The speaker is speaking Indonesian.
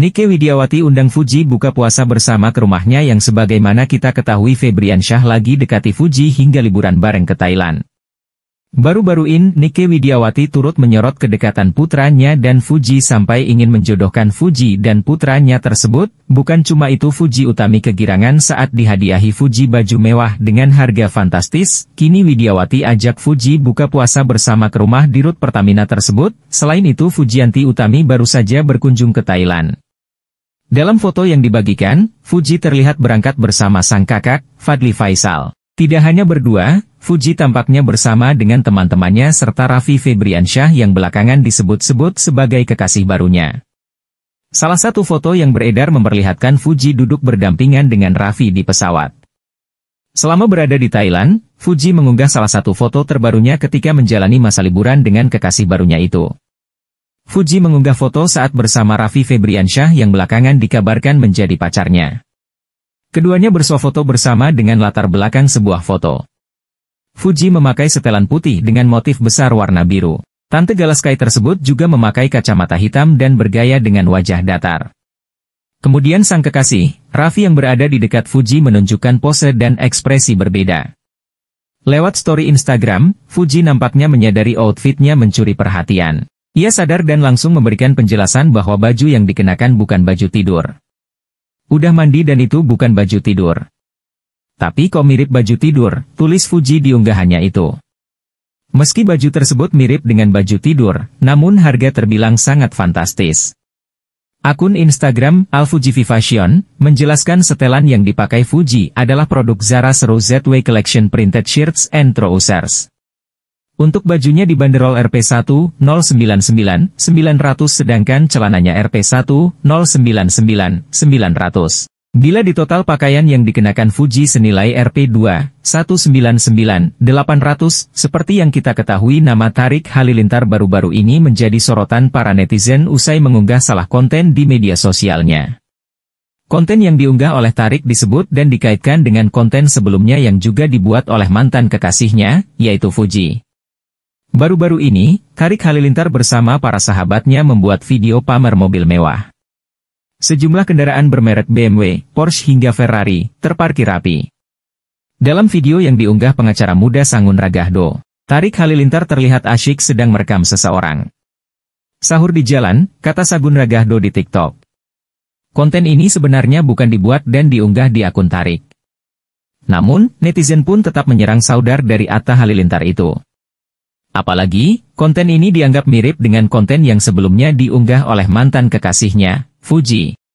Nike Widiawati undang Fuji buka puasa bersama ke rumahnya yang sebagaimana kita ketahui Febrian Syah lagi dekati Fuji hingga liburan bareng ke Thailand. Baru-baru ini Nike Widiawati turut menyorot kedekatan putranya dan Fuji sampai ingin menjodohkan Fuji dan putranya tersebut, bukan cuma itu Fuji Utami kegirangan saat dihadiahi Fuji baju mewah dengan harga fantastis, kini Widiawati ajak Fuji buka puasa bersama ke rumah di Rut Pertamina tersebut, selain itu Fujianti Utami baru saja berkunjung ke Thailand. Dalam foto yang dibagikan, Fuji terlihat berangkat bersama sang kakak, Fadli Faisal. Tidak hanya berdua, Fuji tampaknya bersama dengan teman-temannya serta Raffi Febriansyah yang belakangan disebut-sebut sebagai kekasih barunya. Salah satu foto yang beredar memperlihatkan Fuji duduk berdampingan dengan Raffi di pesawat. Selama berada di Thailand, Fuji mengunggah salah satu foto terbarunya ketika menjalani masa liburan dengan kekasih barunya itu. Fuji mengunggah foto saat bersama Raffi Febriansyah yang belakangan dikabarkan menjadi pacarnya. Keduanya bersuafoto bersama dengan latar belakang sebuah foto. Fuji memakai setelan putih dengan motif besar warna biru. Tante Galaskai tersebut juga memakai kacamata hitam dan bergaya dengan wajah datar. Kemudian sang kekasih, Raffi yang berada di dekat Fuji menunjukkan pose dan ekspresi berbeda. Lewat story Instagram, Fuji nampaknya menyadari outfitnya mencuri perhatian. Ia sadar dan langsung memberikan penjelasan bahwa baju yang dikenakan bukan baju tidur. Udah mandi dan itu bukan baju tidur. Tapi kok mirip baju tidur, tulis Fuji di unggahannya itu. Meski baju tersebut mirip dengan baju tidur, namun harga terbilang sangat fantastis. Akun Instagram Alfujivi Fashion menjelaskan setelan yang dipakai Fuji adalah produk Zara Seru ZW Collection Printed Shirts and Trousers. Untuk bajunya dibanderol Rp1.099.900 sedangkan celananya Rp1.099.900. Bila ditotal pakaian yang dikenakan Fuji senilai Rp2.199.800, seperti yang kita ketahui nama Tarik Halilintar baru-baru ini menjadi sorotan para netizen usai mengunggah salah konten di media sosialnya. Konten yang diunggah oleh Tarik disebut dan dikaitkan dengan konten sebelumnya yang juga dibuat oleh mantan kekasihnya, yaitu Fuji. Baru-baru ini, Karik Halilintar bersama para sahabatnya membuat video pamer mobil mewah. Sejumlah kendaraan bermerek BMW, Porsche hingga Ferrari, terparkir rapi. Dalam video yang diunggah pengacara muda Sangun Ragahdo, Tarik Halilintar terlihat asyik sedang merekam seseorang. Sahur di jalan, kata Sagun Ragahdo di TikTok. Konten ini sebenarnya bukan dibuat dan diunggah di akun Tarik. Namun, netizen pun tetap menyerang saudar dari Atta Halilintar itu. Apalagi, konten ini dianggap mirip dengan konten yang sebelumnya diunggah oleh mantan kekasihnya, Fuji.